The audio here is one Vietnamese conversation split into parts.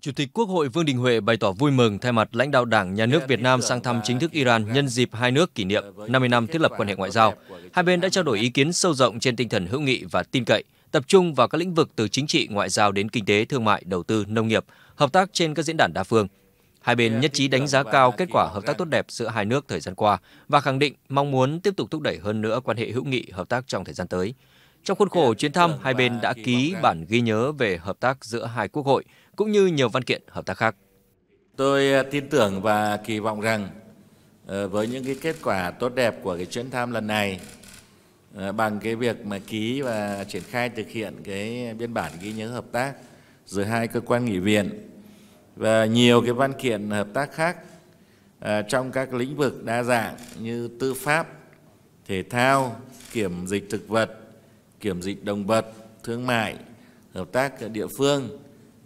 Chủ tịch Quốc hội Vương Đình Huệ bày tỏ vui mừng thay mặt lãnh đạo Đảng, Nhà nước Việt Nam sang thăm chính thức Iran nhân dịp hai nước kỷ niệm 50 năm thiết lập quan hệ ngoại giao. Hai bên đã trao đổi ý kiến sâu rộng trên tinh thần hữu nghị và tin cậy, tập trung vào các lĩnh vực từ chính trị, ngoại giao đến kinh tế, thương mại, đầu tư, nông nghiệp, hợp tác trên các diễn đàn đa phương. Hai bên nhất trí đánh giá cao kết quả hợp tác tốt đẹp giữa hai nước thời gian qua và khẳng định mong muốn tiếp tục thúc đẩy hơn nữa quan hệ hữu nghị hợp tác trong thời gian tới. Trong khuôn khổ chuyến thăm, hai bên đã ký bản ghi nhớ về hợp tác giữa hai quốc hội, cũng như nhiều văn kiện hợp tác khác. Tôi ờ, tin tưởng và kỳ vọng rằng ờ, với những cái kết quả tốt đẹp của cái chuyến thăm lần này, ờ, bằng cái việc mà ký và triển khai thực hiện cái biên bản ghi nhớ hợp tác giữa hai cơ quan nghị viện và nhiều cái văn kiện hợp tác khác trong các lĩnh vực đa dạng như tư pháp, thể thao, kiểm dịch thực vật, kiểm dịch động vật, thương mại, hợp tác địa phương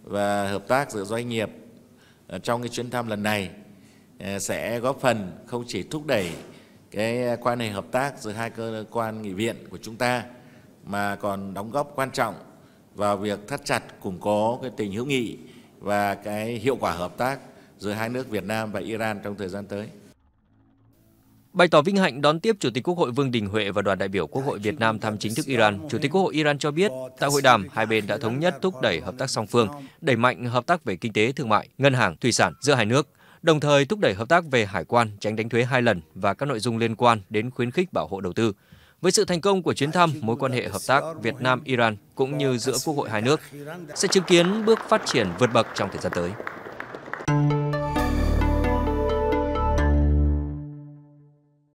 và hợp tác giữa doanh nghiệp ờ, trong cái chuyến thăm lần này ờ, sẽ góp phần không chỉ thúc đẩy cái quan hệ hợp tác giữa hai cơ quan nghị viện của chúng ta mà còn đóng góp quan trọng vào việc thắt chặt củng cố cái tình hữu nghị và cái hiệu quả hợp tác giữa hai nước Việt Nam và Iran trong thời gian tới. Bày tỏ vinh hạnh đón tiếp Chủ tịch Quốc hội Vương Đình Huệ và đoàn đại biểu Quốc hội Việt Nam thăm chính thức Iran, Chủ tịch Quốc hội Iran cho biết, tại hội đàm, hai bên đã thống nhất thúc đẩy hợp tác song phương, đẩy mạnh hợp tác về kinh tế, thương mại, ngân hàng, thủy sản giữa hai nước, đồng thời thúc đẩy hợp tác về hải quan, tránh đánh thuế hai lần và các nội dung liên quan đến khuyến khích bảo hộ đầu tư. Với sự thành công của chuyến thăm, mối quan hệ hợp tác Việt Nam-Iran cũng như giữa quốc hội hai nước sẽ chứng kiến bước phát triển vượt bậc trong thời gian tới.